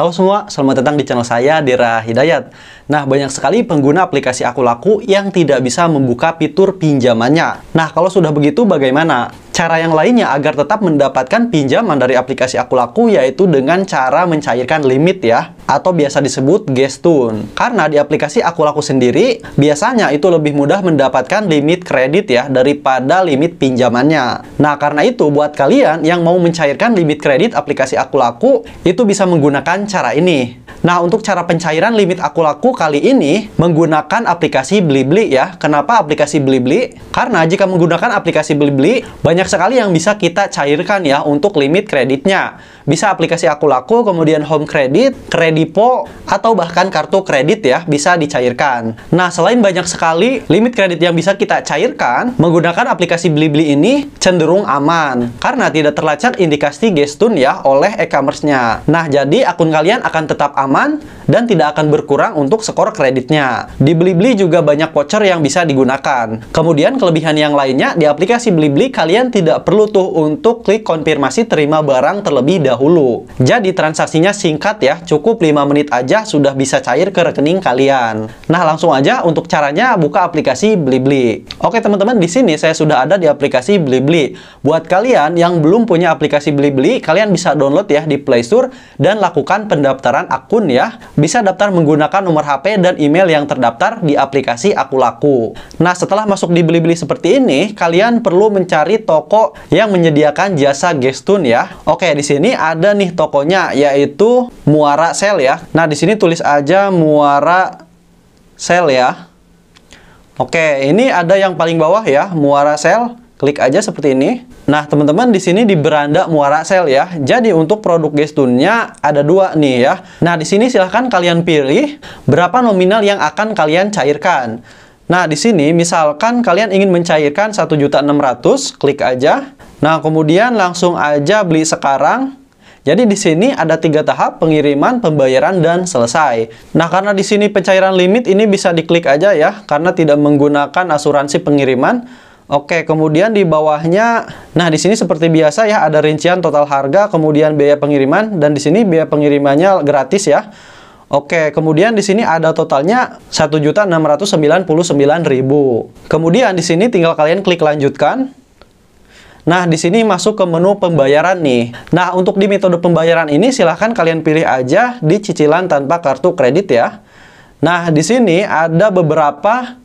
Halo semua, selamat datang di channel saya, Dira Hidayat. Nah, banyak sekali pengguna aplikasi Aku Laku yang tidak bisa membuka fitur pinjamannya. Nah, kalau sudah begitu bagaimana? Cara yang lainnya agar tetap mendapatkan pinjaman dari aplikasi Aku Laku yaitu dengan cara mencairkan limit ya, atau biasa disebut gestun. Karena di aplikasi Aku Laku sendiri, biasanya itu lebih mudah mendapatkan limit kredit ya daripada limit pinjamannya. Nah, karena itu buat kalian yang mau mencairkan limit kredit aplikasi Aku Laku, itu bisa menggunakan cara ini. Nah, untuk cara pencairan limit aku laku kali ini menggunakan aplikasi Blibli ya. Kenapa aplikasi Blibli? Karena jika menggunakan aplikasi Blibli, banyak sekali yang bisa kita cairkan ya untuk limit kreditnya. Bisa aplikasi aku laku, kemudian home credit, kredipo, atau bahkan kartu kredit ya bisa dicairkan. Nah, selain banyak sekali limit kredit yang bisa kita cairkan, menggunakan aplikasi Blibli ini cenderung aman karena tidak terlacak indikasi gestun ya oleh e-commerce-nya. Nah, jadi akun kalian akan tetap aman dan tidak akan berkurang untuk skor kreditnya. Di Blibli juga banyak voucher yang bisa digunakan. Kemudian kelebihan yang lainnya, di aplikasi Blibli kalian tidak perlu tuh untuk klik konfirmasi terima barang terlebih dahulu. Jadi transaksinya singkat ya, cukup 5 menit aja sudah bisa cair ke rekening kalian. Nah langsung aja untuk caranya buka aplikasi Blibli. Oke teman-teman, di sini saya sudah ada di aplikasi Blibli. Buat kalian yang belum punya aplikasi Blibli, kalian bisa download ya di Play Store dan lakukan melakukan pendaftaran akun ya. Bisa daftar menggunakan nomor HP dan email yang terdaftar di aplikasi Aku Laku. Nah, setelah masuk di Beli Beli seperti ini, kalian perlu mencari toko yang menyediakan jasa gestun ya. Oke, di sini ada nih tokonya yaitu Muara Sel ya. Nah, di sini tulis aja Muara Sel ya. Oke, ini ada yang paling bawah ya, Muara Sel klik aja seperti ini. Nah, teman-teman di sini di beranda muara sel ya. Jadi untuk produk gestunnya ada dua nih ya. Nah, di sini silahkan kalian pilih berapa nominal yang akan kalian cairkan. Nah, di sini misalkan kalian ingin mencairkan 1.600, klik aja. Nah, kemudian langsung aja beli sekarang. Jadi di sini ada tiga tahap pengiriman, pembayaran, dan selesai. Nah, karena di sini pencairan limit ini bisa diklik aja ya, karena tidak menggunakan asuransi pengiriman. Oke, kemudian di bawahnya, nah di sini seperti biasa ya ada rincian total harga, kemudian biaya pengiriman, dan di sini biaya pengirimannya gratis ya. Oke, kemudian di sini ada totalnya 1.699.000. Kemudian di sini tinggal kalian klik lanjutkan. Nah, di sini masuk ke menu pembayaran nih. Nah, untuk di metode pembayaran ini silahkan kalian pilih aja di cicilan tanpa kartu kredit ya. Nah, di sini ada beberapa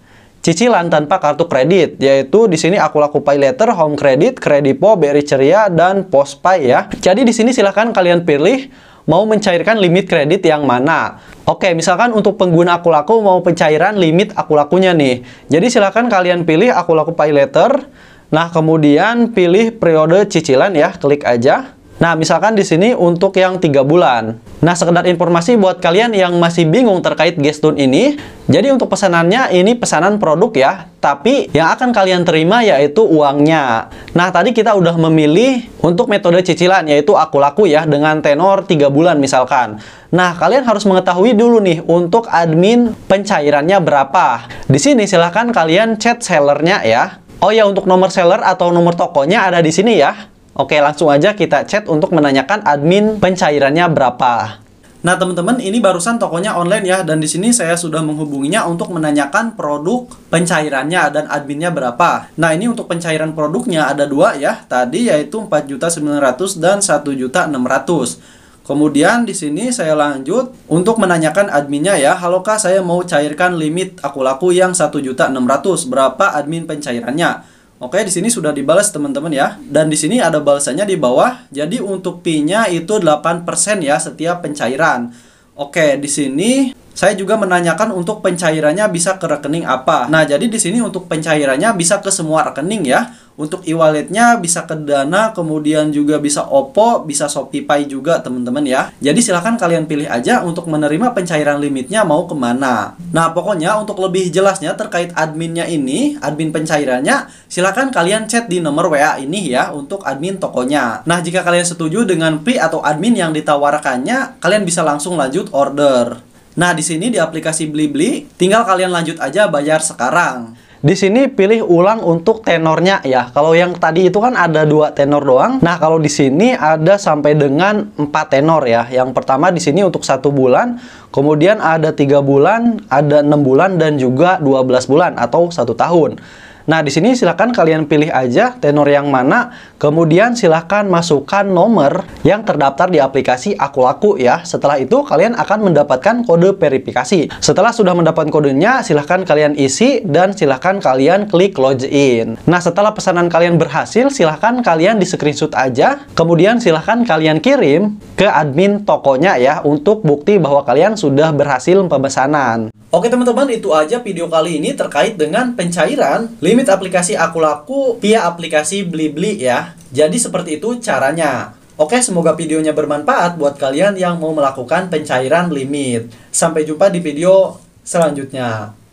cicilan tanpa kartu kredit yaitu di sini aku laku pay letter, home credit, kredipo, Beri Ceria dan Pospay ya. Jadi di sini silahkan kalian pilih mau mencairkan limit kredit yang mana. Oke, misalkan untuk pengguna aku laku mau pencairan limit aku lakunya nih. Jadi silahkan kalian pilih aku laku pay letter. Nah, kemudian pilih periode cicilan ya, klik aja. Nah, misalkan di sini untuk yang 3 bulan. Nah, sekedar informasi buat kalian yang masih bingung terkait Gestun ini, jadi untuk pesanannya ini pesanan produk ya, tapi yang akan kalian terima yaitu uangnya. Nah, tadi kita udah memilih untuk metode cicilan yaitu aku laku ya dengan tenor 3 bulan misalkan. Nah, kalian harus mengetahui dulu nih untuk admin pencairannya berapa. Di sini silahkan kalian chat sellernya ya. Oh ya, untuk nomor seller atau nomor tokonya ada di sini ya. Oke, langsung aja kita chat untuk menanyakan admin pencairannya berapa. Nah, teman-teman, ini barusan tokonya online ya dan di sini saya sudah menghubunginya untuk menanyakan produk pencairannya dan adminnya berapa. Nah, ini untuk pencairan produknya ada dua ya. Tadi yaitu 4.900 dan satu juta 1.600. Kemudian di sini saya lanjut untuk menanyakan adminnya ya. Halo Kak, saya mau cairkan limit aku laku yang satu juta 1.600. Berapa admin pencairannya? Oke, di sini sudah dibalas teman-teman ya. Dan di sini ada balasannya di bawah. Jadi untuk P-nya itu 8% ya setiap pencairan. Oke, di sini saya juga menanyakan untuk pencairannya bisa ke rekening apa. Nah, jadi di sini untuk pencairannya bisa ke semua rekening ya. Untuk e-walletnya bisa ke Dana, kemudian juga bisa Oppo, bisa Shopeepay juga teman-teman ya. Jadi silahkan kalian pilih aja untuk menerima pencairan limitnya mau kemana. Nah pokoknya untuk lebih jelasnya terkait adminnya ini, admin pencairannya, silahkan kalian chat di nomor WA ini ya untuk admin tokonya. Nah jika kalian setuju dengan fee atau admin yang ditawarkannya, kalian bisa langsung lanjut order. Nah, di sini di aplikasi Blibli, tinggal kalian lanjut aja bayar sekarang. Di sini pilih ulang untuk tenornya ya. Kalau yang tadi itu kan ada dua tenor doang. Nah, kalau di sini ada sampai dengan empat tenor ya. Yang pertama di sini untuk satu bulan, kemudian ada tiga bulan, ada enam bulan, dan juga 12 bulan atau satu tahun. Nah, di sini silahkan kalian pilih aja tenor yang mana, kemudian silahkan masukkan nomor yang terdaftar di aplikasi Aku Laku ya. Setelah itu, kalian akan mendapatkan kode verifikasi. Setelah sudah mendapatkan kodenya, silahkan kalian isi dan silahkan kalian klik login. Nah, setelah pesanan kalian berhasil, silahkan kalian di screenshot aja, kemudian silahkan kalian kirim ke admin tokonya ya untuk bukti bahwa kalian sudah berhasil pemesanan. Oke teman-teman, itu aja video kali ini terkait dengan pencairan limit aplikasi aku laku via aplikasi Blibli ya. Jadi seperti itu caranya. Oke, semoga videonya bermanfaat buat kalian yang mau melakukan pencairan limit. Sampai jumpa di video selanjutnya.